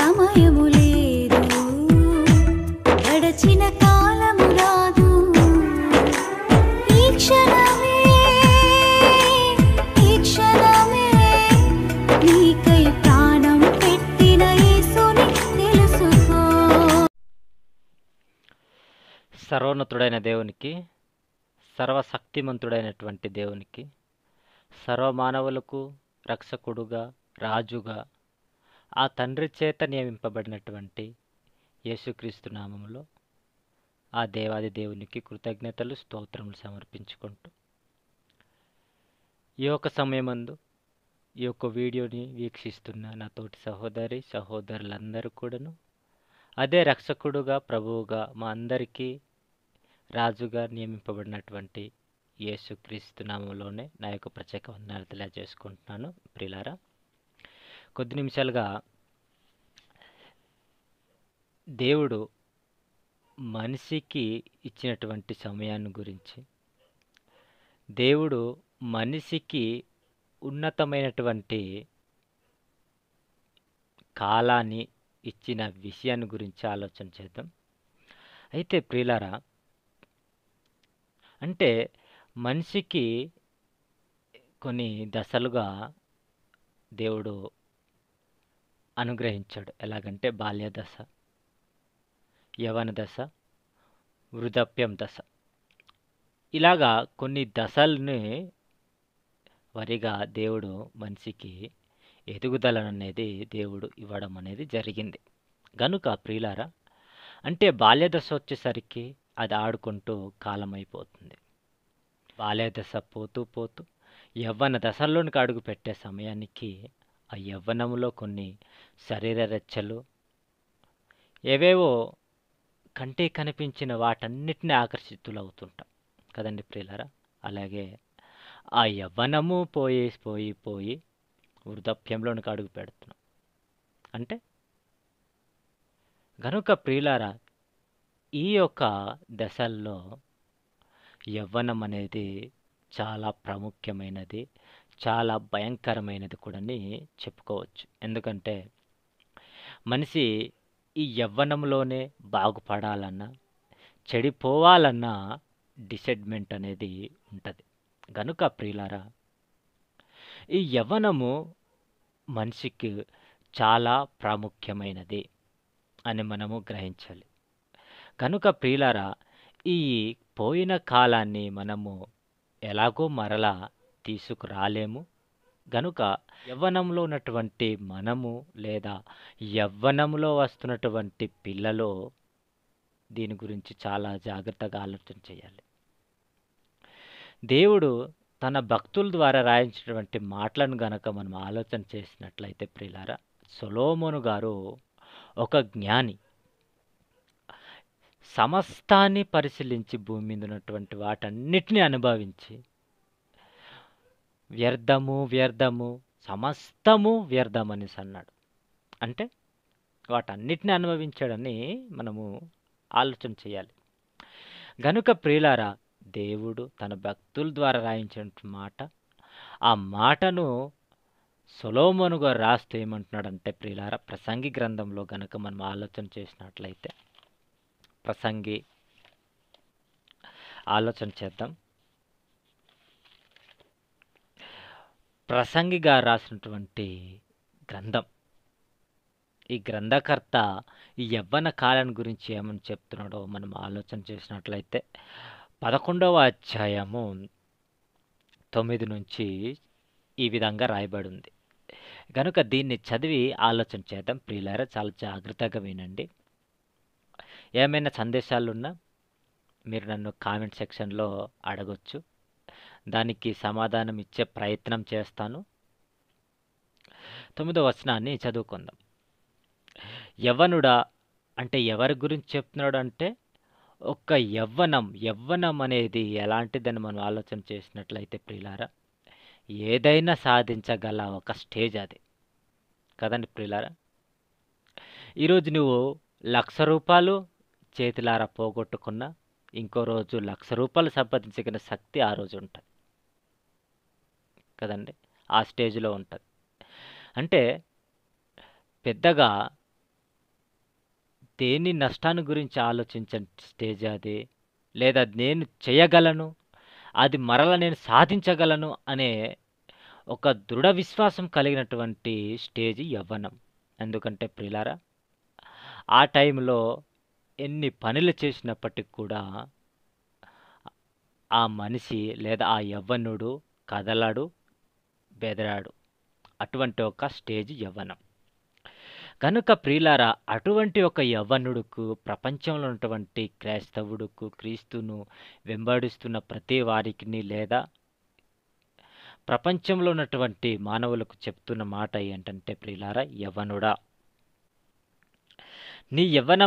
సమయము లేదు కాలము రాదు పెట్టిన సర్వోన్నతుడైన దేవునికి సర్వశక్తిమంతుడైనటువంటి దేవునికి సర్వమానవులకు రక్షకుడుగా రాజుగా ఆ తండ్రి చేత నియమింపబడినటువంటి యేసుక్రీస్తు నామంలో ఆ దేవాది దేవునికి కృతజ్ఞతలు స్తోత్రములు సమర్పించుకుంటూ ఈ యొక్క సమయమందు ఈ యొక్క వీడియోని వీక్షిస్తున్న నా తోటి సహోదరి సహోదరులందరూ కూడాను అదే రక్షకుడుగా ప్రభువుగా మా అందరికీ రాజుగా నియమింపబడినటువంటి యేసుక్రీస్తు నామంలోనే నా యొక్క ప్రత్యేక వందనాలు తెలియజేసుకుంటున్నాను ప్రిలారా కొద్ది నిమిషాలుగా దేవుడు మనిషికి ఇచ్చినటువంటి సమయాన్ని గురించి దేవుడు మనిషికి ఉన్నతమైనటువంటి కాలాన్ని ఇచ్చిన విషయాన్ని గురించి ఆలోచన చేద్దాం అయితే ప్రియులారా అంటే మనిషికి కొన్ని దశలుగా దేవుడు అనుగ్రహించాడు ఎలాగంటే బాల్య దశ యవన దశ వృధాప్యం దశ ఇలాగా కొన్ని దశల్ని వరిగా దేవుడు మనిషికి ఎదుగుదలనేది దేవుడు ఇవ్వడం అనేది జరిగింది గనుక ప్రియులారా అంటే బాల్య దశ వచ్చేసరికి అది ఆడుకుంటూ కాలం అయిపోతుంది బాల్య దశ పోతూ పోతూ యవ్వన దశల్లోనికి అడుగు పెట్టే సమయానికి ఆ యవ్వనములో కొన్ని శరీర రెచ్చలు ఏవేవో కంటే కనిపించిన వాటన్నిటిని ఆకర్షితులవుతుంటాం కదండి ప్రియులరా అలాగే ఆ యవ్వనము పోయి పోయి పోయి వృద్ధాప్యంలోనికి అడుగు పెడుతున్నాం అంటే గనుక ప్రియులారా ఈ యొక్క దశల్లో యవ్వనం అనేది చాలా ప్రాముఖ్యమైనది చాలా భయంకరమైనది కూడా చెప్పుకోవచ్చు ఎందుకంటే మనిషి ఈ యవ్వనంలోనే బాగుపడాలన్నా చెడిపోవాలన్నా డిసెడ్మెంట్ అనేది ఉంటుంది గనుక ప్రియులారా ఈ యవ్వనము మనిషికి చాలా ప్రాముఖ్యమైనది అని మనము గ్రహించాలి కనుక ప్రియులారా ఈ పోయిన కాలాన్ని మనము ఎలాగో మరలా తీసుకురాలేము గనుక యవ్వనంలో ఉన్నటువంటి మనము లేదా యవ్వనంలో వస్తున్నటువంటి పిల్లలో దీని గురించి చాలా జాగ్రత్తగా ఆలోచన చేయాలి దేవుడు తన భక్తుల ద్వారా రాయించినటువంటి మాటలను గనక మనం ఆలోచన చేసినట్లయితే ప్రిలార సొలోమోను గారు ఒక జ్ఞాని సమస్తాన్ని పరిశీలించి భూమి మీద ఉన్నటువంటి వాటన్నిటిని అనుభవించి వ్యర్థము వ్యర్థము సమస్తము అనేసి అన్నాడు అంటే వాటన్నిటిని అనుభవించాడని మనము ఆలోచన చేయాలి గనుక ప్రియులారా దేవుడు తన భక్తుల ద్వారా రాయించిన మాట ఆ మాటను సొలోమోనుగా రాస్తూ ఏమంటున్నాడంటే ప్రియులారా ప్రసంగి గ్రంథంలో గనుక మనం ఆలోచన చేసినట్లయితే ప్రసంగి ఆలోచన చేద్దాం ప్రసంగిగా రాసినటువంటి గ్రంథం ఈ గ్రంథకర్త ఈ యవ్వన కాలం గురించి ఏమని చెప్తున్నాడో మనం ఆలోచన చేసినట్లయితే పదకొండవ అధ్యాయము తొమ్మిది నుంచి ఈ విధంగా రాయబడింది కనుక దీన్ని చదివి ఆలోచన చేద్దాం ప్రియులారా చాలా జాగ్రత్తగా వినండి ఏమైనా సందేశాలున్నా మీరు నన్ను కామెంట్ సెక్షన్లో అడగొచ్చు దానికి సమాధానం ఇచ్చే ప్రయత్నం చేస్తాను తొమ్మిదో వచనాన్ని చదువుకుందాం యవ్వనుడా అంటే ఎవరి గురించి చెప్తున్నాడు అంటే ఒక యవ్వనం యవ్వనం అనేది ఎలాంటిదని మనం ఆలోచన చేసినట్లయితే ప్రియులారా ఏదైనా సాధించగల ఒక స్టేజ్ అది కదండి ప్రియులారా ఈరోజు నువ్వు లక్ష రూపాయలు చేతిలారా పోగొట్టుకున్నా ఇంకో రోజు లక్ష రూపాయలు సంపాదించగల శక్తి ఆ రోజు ఉంటుంది కదండి ఆ స్టేజ్లో ఉంటుంది అంటే పెద్దగా దేని నష్టాన్ని గురించి ఆలోచించని స్టేజ్ అది లేదా నేను చేయగలను అది మరల నేను సాధించగలను అనే ఒక దృఢ విశ్వాసం కలిగినటువంటి స్టేజ్ యవ్వనం ఎందుకంటే ప్రిలారా ఆ టైంలో ఎన్ని పనులు చేసినప్పటికి కూడా ఆ మనిషి లేదా ఆ యవ్వనుడు కదలాడు బెదరాడు అటువంటి ఒక స్టేజ్ యవ్వనం కనుక ప్రియులారా అటువంటి ఒక యవ్వనుడుకు ప్రపంచంలో ఉన్నటువంటి క్రైస్తవుడుకు క్రీస్తును వెంబడిస్తున్న ప్రతి వారికి లేదా ప్రపంచంలో ఉన్నటువంటి మానవులకు చెప్తున్న మాట ఏంటంటే ప్రియులారా యవ్వనుడా నీ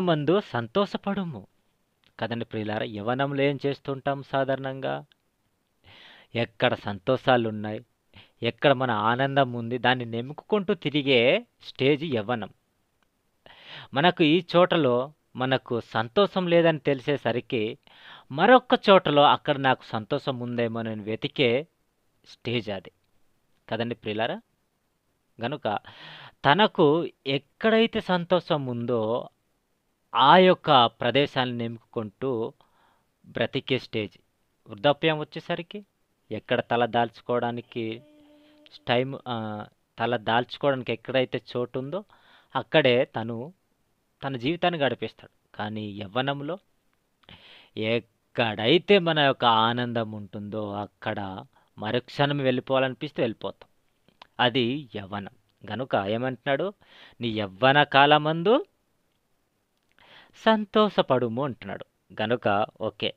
మందు సంతోషపడుము కదండి ప్రియులారా యవ్వనంలో ఏం చేస్తుంటాం సాధారణంగా ఎక్కడ సంతోషాలు ఉన్నాయి ఎక్కడ మన ఆనందం ఉంది దాన్ని నెమ్ముకుంటూ తిరిగే స్టేజ్ యవ్వనం మనకు ఈ చోటలో మనకు సంతోషం లేదని తెలిసేసరికి మరొక్క చోటలో అక్కడ నాకు సంతోషం ఉందేమో నేను వెతికే స్టేజ్ అది కదండి ప్రియులారా గనుక తనకు ఎక్కడైతే సంతోషం ఉందో ఆ యొక్క ప్రదేశాన్ని నెమ్ముకుంటూ బ్రతికే స్టేజ్ వృద్ధాప్యం వచ్చేసరికి ఎక్కడ తల దాల్చుకోవడానికి టైం తల దాల్చుకోవడానికి ఎక్కడైతే చోటు ఉందో అక్కడే తను తన జీవితాన్ని గడిపేస్తాడు కానీ యవ్వనంలో ఎక్కడైతే మన యొక్క ఆనందం ఉంటుందో అక్కడ మరుక్షణం వెళ్ళిపోవాలనిపిస్తే వెళ్ళిపోతాం అది యవ్వనం గనుక ఏమంటున్నాడు నీ యవ్వన కాలమందు సంతోషపడుము అంటున్నాడు గనుక ఓకే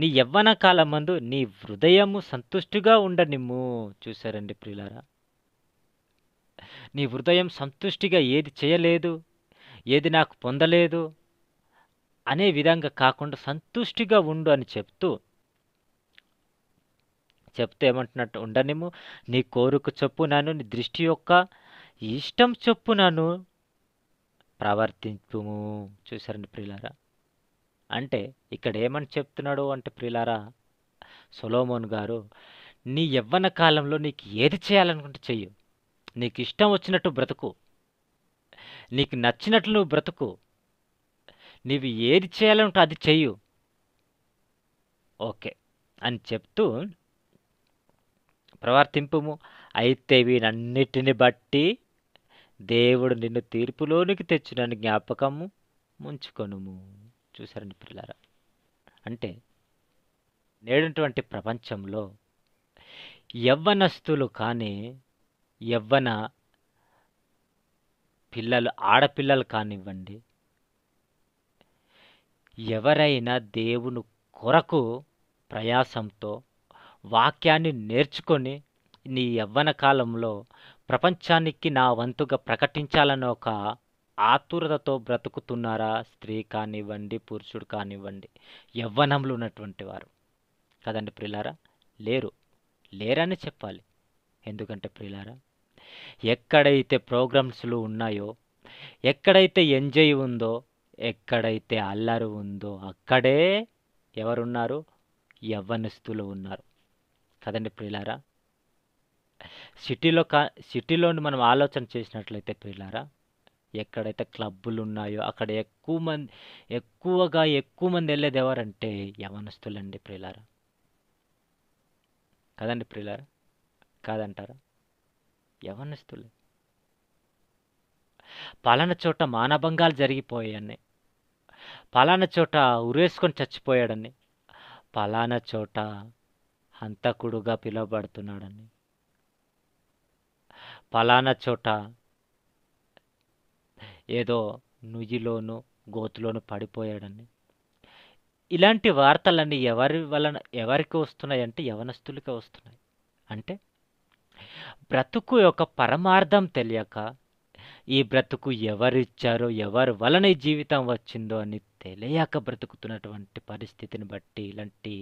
నీ యవ్వన కాలమందు నీ హృదయము సంతుష్టిగా ఉండనిమ్ము చూశారండి ప్రియులారా నీ హృదయం సంతుష్టిగా ఏది చేయలేదు ఏది నాకు పొందలేదు అనే విధంగా కాకుండా సంతుష్టిగా ఉండు అని చెప్తూ చెప్తే ఏమంటున్నట్టు ఉండనిము నీ కోరిక నన్ను నీ దృష్టి యొక్క ఇష్టం నన్ను ప్రవర్తింపు చూశారండి ప్రియులారా అంటే ఇక్కడ ఏమని చెప్తున్నాడు అంటే ప్రిలారా సొలోమోన్ గారు నీ యవ్వన కాలంలో నీకు ఏది చేయాలనుకుంటే చెయ్యు నీకు ఇష్టం వచ్చినట్టు బ్రతుకు నీకు నచ్చినట్లు నువ్వు బ్రతుకు నీవు ఏది చేయాలంటే అది చెయ్యు ఓకే అని చెప్తూ ప్రవర్తింపుము అయితే వీనన్నిటిని బట్టి దేవుడు నిన్ను తీర్పులోనికి తెచ్చినని జ్ఞాపకము ముంచుకొనుము చూశారండి పిల్లారా అంటే నేడున్నటువంటి ప్రపంచంలో యవ్వనస్తులు కానీ యవ్వన పిల్లలు ఆడపిల్లలు కానివ్వండి ఎవరైనా దేవుని కొరకు ప్రయాసంతో వాక్యాన్ని నేర్చుకొని నీ యవ్వన కాలంలో ప్రపంచానికి నా వంతుగా ప్రకటించాలని ఒక ఆతురతతో బ్రతుకుతున్నారా స్త్రీ కానివ్వండి పురుషుడు కానివ్వండి యవ్వనంలో ఉన్నటువంటి వారు కదండి ప్రిలారా లేరు లేరని చెప్పాలి ఎందుకంటే ప్రిలారా ఎక్కడైతే ప్రోగ్రామ్స్లు ఉన్నాయో ఎక్కడైతే ఎంజాయ్ ఉందో ఎక్కడైతే అల్లరు ఉందో అక్కడే ఎవరున్నారు యవ్వనస్తులు ఉన్నారు కదండి ప్రిలారా సిటీలో కా సిటీలో మనం ఆలోచన చేసినట్లయితే ప్రిలారా ఎక్కడైతే క్లబ్బులు ఉన్నాయో అక్కడ ఎక్కువ మంది ఎక్కువగా ఎక్కువ మంది వెళ్ళేది ఎవరంటే యవనస్తులండి ప్రియులారా కదండి ప్రియులారా కాదంటారా యవనస్తులే పలానా చోట మానభంగాలు జరిగిపోయాయని పలానా చోట ఉరేసుకొని చచ్చిపోయాడని పలానా చోట హంతకుడుగా పిలువబడుతున్నాడని పలానా చోట ఏదో నుయ్యిలోను గోతులోను పడిపోయాడని ఇలాంటి వార్తలన్నీ ఎవరి వలన ఎవరికి వస్తున్నాయంటే యవనస్తులకే వస్తున్నాయి అంటే బ్రతుకు యొక్క పరమార్థం తెలియక ఈ బ్రతుకు ఎవరిచ్చారో ఎవరి వలన ఈ జీవితం వచ్చిందో అని తెలియక బ్రతుకుతున్నటువంటి పరిస్థితిని బట్టి ఇలాంటి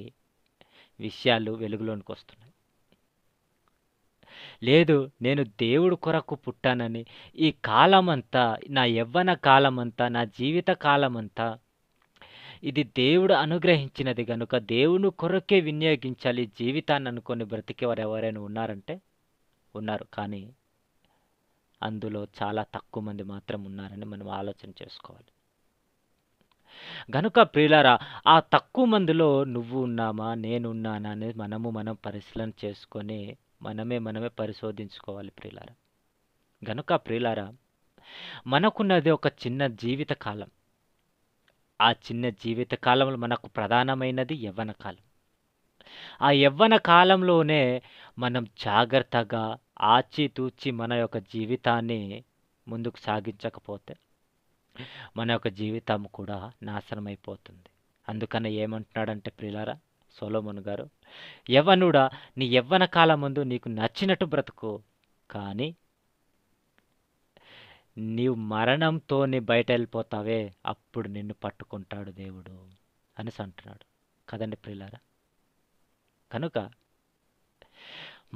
విషయాలు వెలుగులోనికి వస్తున్నాయి లేదు నేను దేవుడు కొరకు పుట్టానని ఈ కాలమంతా నా యవ్వన కాలమంతా నా జీవిత కాలమంతా ఇది దేవుడు అనుగ్రహించినది కనుక దేవుని కొరకే వినియోగించాలి జీవితాన్ని అనుకొని బ్రతికేవారు ఎవరైనా ఉన్నారంటే ఉన్నారు కానీ అందులో చాలా తక్కువ మంది మాత్రం ఉన్నారని మనం ఆలోచన చేసుకోవాలి గనుక ప్రియులారా ఆ తక్కువ మందిలో నువ్వు ఉన్నామా నేనున్నానా అనేది మనము మనం పరిశీలన చేసుకొని మనమే మనమే పరిశోధించుకోవాలి ప్రియులార గనుక ప్రియులార మనకున్నది ఒక చిన్న జీవిత కాలం ఆ చిన్న జీవిత కాలంలో మనకు ప్రధానమైనది యవ్వన కాలం ఆ యవ్వన కాలంలోనే మనం జాగ్రత్తగా ఆచితూచి మన యొక్క జీవితాన్ని ముందుకు సాగించకపోతే మన యొక్క జీవితం కూడా నాశనమైపోతుంది అందుకని ఏమంటున్నాడంటే ప్రియులారా సోలోమన్ గారు యవ్వనుడా నీ యవ్వన కాలం ముందు నీకు నచ్చినట్టు బ్రతుకు కానీ నీవు మరణంతో నీ బయట వెళ్ళిపోతావే అప్పుడు నిన్ను పట్టుకుంటాడు దేవుడు అనేసి అంటున్నాడు కదండి ప్రియులారా కనుక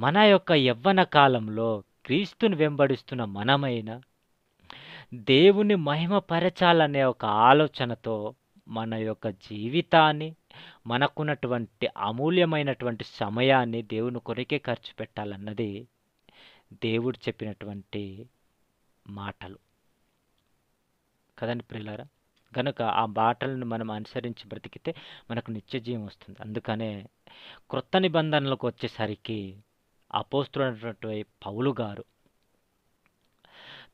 మన యొక్క యవ్వన కాలంలో క్రీస్తుని వెంబడిస్తున్న మనమైన దేవుని మహిమపరచాలనే ఒక ఆలోచనతో మన యొక్క జీవితాన్ని మనకున్నటువంటి అమూల్యమైనటువంటి సమయాన్ని దేవుని కొరకే ఖర్చు పెట్టాలన్నది దేవుడు చెప్పినటువంటి మాటలు కదండి ప్రియులారా కనుక ఆ బాటలను మనం అనుసరించి బ్రతికితే మనకు నిత్య జీవం వస్తుంది అందుకనే క్రొత్త నిబంధనలకు వచ్చేసరికి అపోస్తున్నటువంటి పౌలు గారు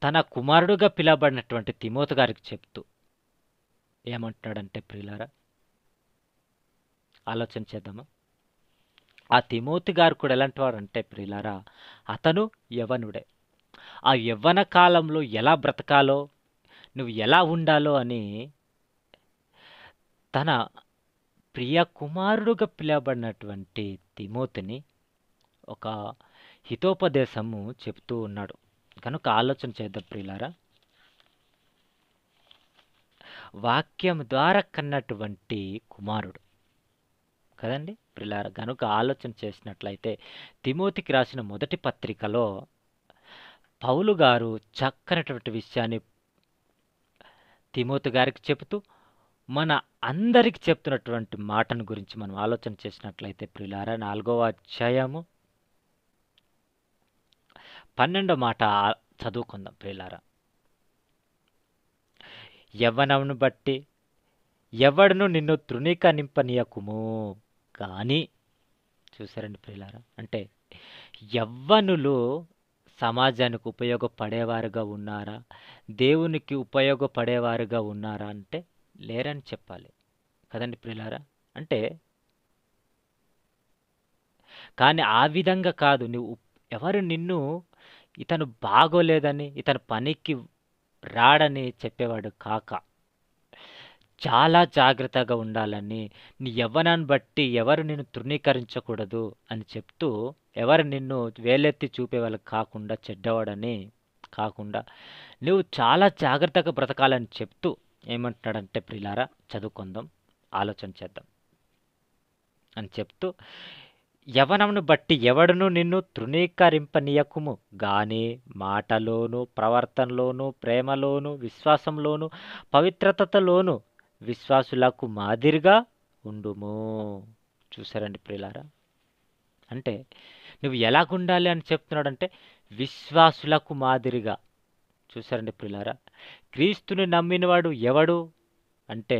తన కుమారుడుగా పిలబడినటువంటి తిమోత గారికి చెప్తూ ఏమంటున్నాడంటే ప్రియులారా ఆలోచన చేద్దామా ఆ తిమోతి గారు కూడా ఎలాంటి వాడు అంటే ప్రియులారా అతను యవనుడే ఆ యవ్వన కాలంలో ఎలా బ్రతకాలో నువ్వు ఎలా ఉండాలో అని తన ప్రియ కుమారుడుగా పిలవబడినటువంటి తిమోతిని ఒక హితోపదేశము చెప్తూ ఉన్నాడు కనుక ఆలోచన చేద్దాం ప్రియులారా వాక్యం ద్వారా కన్నటువంటి కుమారుడు కదండి ప్రిలార గనుక ఆలోచన చేసినట్లయితే తిమోతికి రాసిన మొదటి పత్రికలో పౌలు గారు చక్కనటువంటి విషయాన్ని తిమోతి గారికి చెబుతూ మన అందరికి చెప్తున్నటువంటి మాటను గురించి మనం ఆలోచన చేసినట్లయితే ప్రిలార నాలుగవ అధ్యాయము పన్నెండో మాట చదువుకుందాం ప్రిలారా యవ్వనమును బట్టి ఎవడును నిన్ను తృణీకరింపనీయకుము కానీ చూసారండి ప్రియులారా అంటే యవ్వనులు సమాజానికి ఉపయోగపడేవారుగా ఉన్నారా దేవునికి ఉపయోగపడేవారుగా ఉన్నారా అంటే లేరని చెప్పాలి కదండి ప్రియులారా అంటే కానీ ఆ విధంగా కాదు నువ్వు ఎవరు నిన్ను ఇతను బాగోలేదని ఇతను పనికి రాడని చెప్పేవాడు కాక చాలా జాగ్రత్తగా ఉండాలని నీ యవ్వనాన్ని బట్టి ఎవరు నిన్ను తృణీకరించకూడదు అని చెప్తూ ఎవరు నిన్ను వేలెత్తి చూపే వాళ్ళకి కాకుండా చెడ్డవాడని కాకుండా నువ్వు చాలా జాగ్రత్తగా బ్రతకాలని చెప్తూ ఏమంటున్నాడంటే ప్రిలారా చదువుకుందాం ఆలోచన చేద్దాం అని చెప్తూ యవనమును బట్టి ఎవడును నిన్ను తృణీకరింపనీయకుము గాని మాటలోను ప్రవర్తనలోను ప్రేమలోను విశ్వాసంలోను పవిత్రతలోను విశ్వాసులకు మాదిరిగా ఉండుము చూసారండి ప్రిలారా అంటే నువ్వు ఎలాగుండాలి అని చెప్తున్నాడంటే విశ్వాసులకు మాదిరిగా చూసారండి ప్రిలారా క్రీస్తుని నమ్మినవాడు ఎవడు అంటే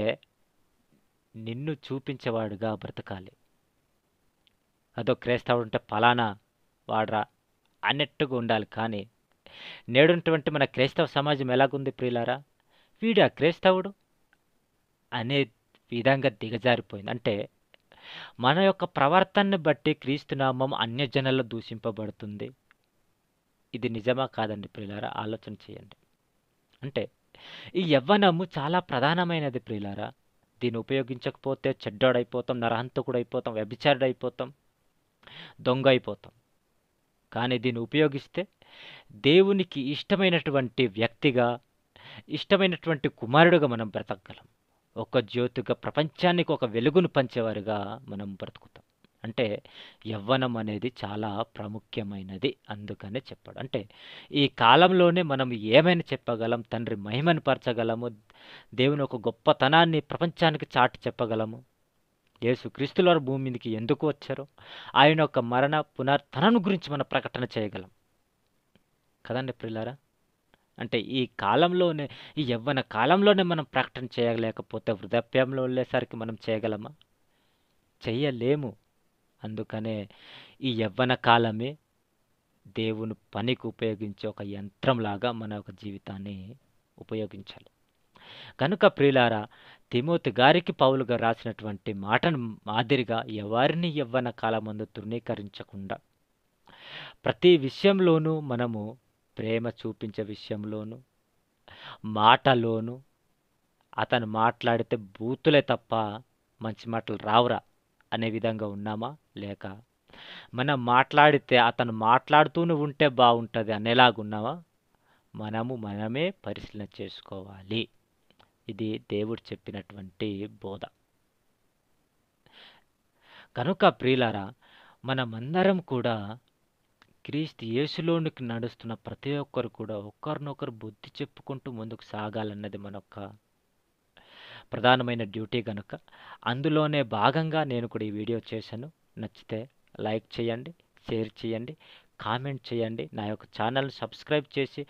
నిన్ను చూపించేవాడుగా బ్రతకాలి అదో క్రైస్తవుడు ఉంటే ఫలానా వాడరా అన్నట్టుగా ఉండాలి కానీ నేడున్నటువంటి మన క్రైస్తవ సమాజం ఎలాగుంది ప్రియులారా వీడు ఆ క్రైస్తవుడు అనే విధంగా దిగజారిపోయింది అంటే మన యొక్క ప్రవర్తనను బట్టి క్రీస్తునామం అన్యజనల్లో దూషింపబడుతుంది ఇది నిజమా కాదండి ప్రియులారా ఆలోచన చేయండి అంటే ఈ యవ్వనము చాలా ప్రధానమైనది ప్రియులారా దీన్ని ఉపయోగించకపోతే చెడ్డోడైపోతాం నరహంతకుడు అయిపోతాం వ్యభిచారుడు అయిపోతాం దొంగ అయిపోతాం కానీ దీన్ని ఉపయోగిస్తే దేవునికి ఇష్టమైనటువంటి వ్యక్తిగా ఇష్టమైనటువంటి కుమారుడుగా మనం బ్రతకగలం ఒక జ్యోతిగా ప్రపంచానికి ఒక వెలుగును పంచేవారుగా మనం బ్రతుకుతాం అంటే యవ్వనం అనేది చాలా ప్రాముఖ్యమైనది అందుకనే చెప్పాడు అంటే ఈ కాలంలోనే మనం ఏమైనా చెప్పగలం తండ్రి మహిమను పరచగలము దేవుని ఒక గొప్పతనాన్ని ప్రపంచానికి చాటి చెప్పగలము యేసు క్రీస్తులారు భూమి మీదకి ఎందుకు వచ్చారో ఆయన యొక్క మరణ పునర్ధనను గురించి మనం ప్రకటన చేయగలం కదండి ప్రిల్లారా అంటే ఈ కాలంలోనే ఈ యవ్వన కాలంలోనే మనం ప్రకటన చేయలేకపోతే వృద్ధాప్యంలో వెళ్ళేసరికి మనం చేయగలమా చెయ్యలేము అందుకనే ఈ యవ్వన కాలమే దేవుని పనికి ఉపయోగించే ఒక యంత్రంలాగా మన యొక్క జీవితాన్ని ఉపయోగించాలి కనుక ప్రిలారా తిమోతి గారికి పౌలుగా రాసినటువంటి మాటను మాదిరిగా ఎవరిని ఎవ్వన కాలమందు తృణీకరించకుండా ప్రతి విషయంలోనూ మనము ప్రేమ చూపించే విషయంలోనూ మాటలోనూ అతను మాట్లాడితే బూతులే తప్ప మంచి మాటలు రావురా అనే విధంగా ఉన్నామా లేక మనం మాట్లాడితే అతను మాట్లాడుతూనే ఉంటే బాగుంటుంది అనేలాగున్నావా మనము మనమే పరిశీలన చేసుకోవాలి ఇది దేవుడు చెప్పినటువంటి బోధ కనుక ప్రియులారా మనమందరం కూడా క్రీస్తు యేసులోనికి నడుస్తున్న ప్రతి ఒక్కరు కూడా ఒకరినొకరు బుద్ధి చెప్పుకుంటూ ముందుకు సాగాలన్నది మన యొక్క ప్రధానమైన డ్యూటీ కనుక అందులోనే భాగంగా నేను కూడా ఈ వీడియో చేశాను నచ్చితే లైక్ చేయండి షేర్ చేయండి కామెంట్ చేయండి నా యొక్క ఛానల్ సబ్స్క్రైబ్ చేసి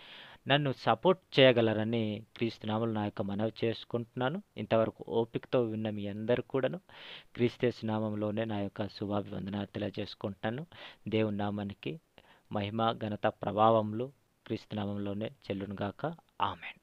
నన్ను సపోర్ట్ చేయగలరని క్రీస్తునామలు నా యొక్క మనవి చేసుకుంటున్నాను ఇంతవరకు ఓపికతో విన్న మీ అందరు కూడాను క్రీస్తేసు నామంలోనే నా యొక్క శుభాభివందన తెలియజేసుకుంటున్నాను దేవుని నామానికి మహిమ ఘనత ప్రభావములు క్రీస్తునామంలోనే చెల్లునుగాక ఆమెన్